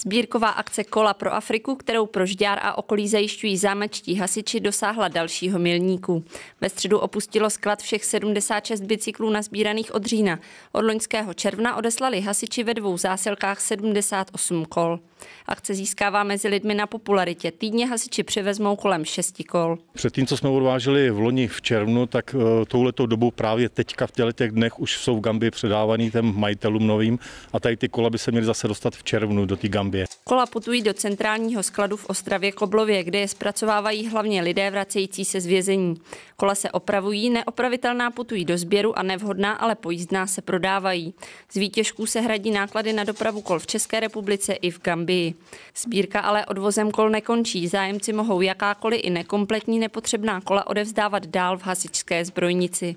Sbírková akce Kola pro Afriku, kterou pro Žďár a okolí zajišťují zámečtí hasiči, dosáhla dalšího milníku. Ve středu opustilo sklad všech 76 bicyklů nazbíraných od října. Od loňského června odeslali hasiči ve dvou zásilkách 78 kol. Akce získává mezi lidmi na popularitě. Týdně hasiči převezmou kolem 6 kol. Předtím, co jsme odváželi v loni v červnu, tak eh, touhletou dobu právě teďka v těch dnech už jsou v Gambii předávaný těm majitelům novým a tady ty kola by se měly zase dostat v červnu do té Gambii. Kolumbie. Kola putují do centrálního skladu v Ostravě Koblově, kde je zpracovávají hlavně lidé vracející se z vězení. Kola se opravují, neopravitelná putují do sběru a nevhodná, ale pojízdná se prodávají. Z výtěžků se hradí náklady na dopravu kol v České republice i v Gambii. Sbírka ale odvozem kol nekončí. Zájemci mohou jakákoliv i nekompletní nepotřebná kola odevzdávat dál v hasičské zbrojnici.